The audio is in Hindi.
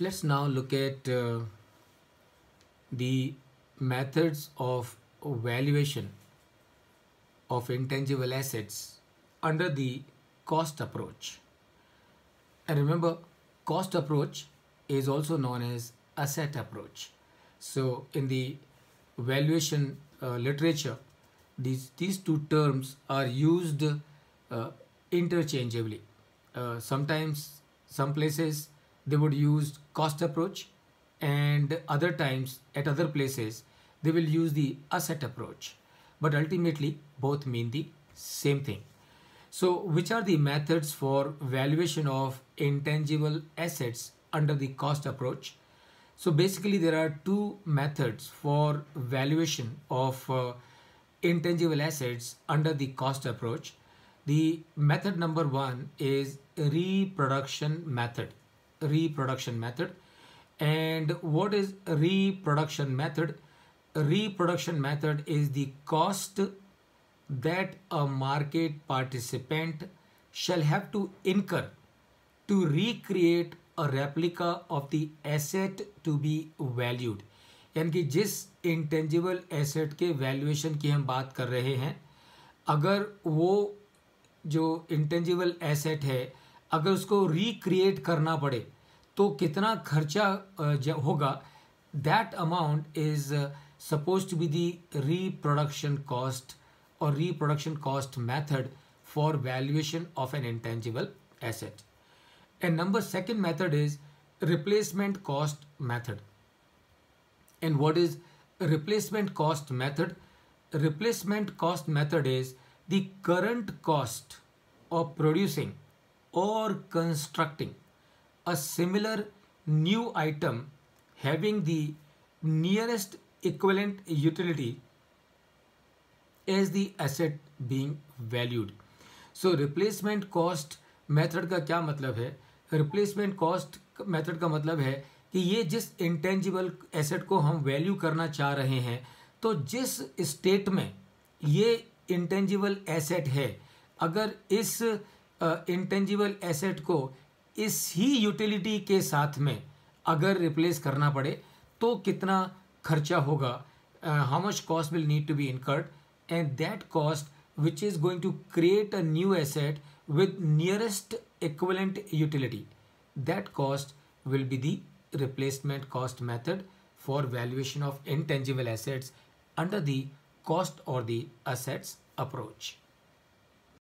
Let's now look at uh, the methods of valuation of intangible assets under the cost approach. And remember, cost approach is also known as asset approach. So in the valuation uh, literature, these, these two terms are used uh, interchangeably. Uh, sometimes, some places, they would use cost approach and other times at other places they will use the asset approach but ultimately both mean the same thing so which are the methods for valuation of intangible assets under the cost approach so basically there are two methods for valuation of uh, intangible assets under the cost approach the method number one is reproduction method reproduction method and what is reproduction method reproduction method is the cost that a market participant shall have to incur to recreate a replica of the asset to be valued यानी कि जिस इंटेंजिबल एसेट के वैल्यूएशन की हम बात कर रहे हैं अगर वो जो इंटेंजिबल एसेट है अगर उसको रिक्रिएट करना पड़े तो कितना खर्चा होगा that amount is suppose to be the reproduction cost और reproduction cost method for valuation of an intangible asset and number second method is replacement cost method and what is replacement cost method replacement cost method is the current cost of producing or constructing a similar new item having the nearest equivalent utility as the asset being valued. So replacement cost method का क्या मतलब है replacement cost method का मतलब है कि ये जिस intangible asset को हम value करना चाह रहे हैं तो जिस state में ये intangible asset है अगर इस इंटेंजिबल एसेट को इस ही यूटिलिटी के साथ में अगर रिप्लेस करना पड़े तो कितना खर्चा होगा how much cost will need to be incurred and that cost which is going to create a new asset with nearest equivalent utility that cost will be the replacement cost method for valuation of intangible assets under the cost और दी एसेट्स अप्रोच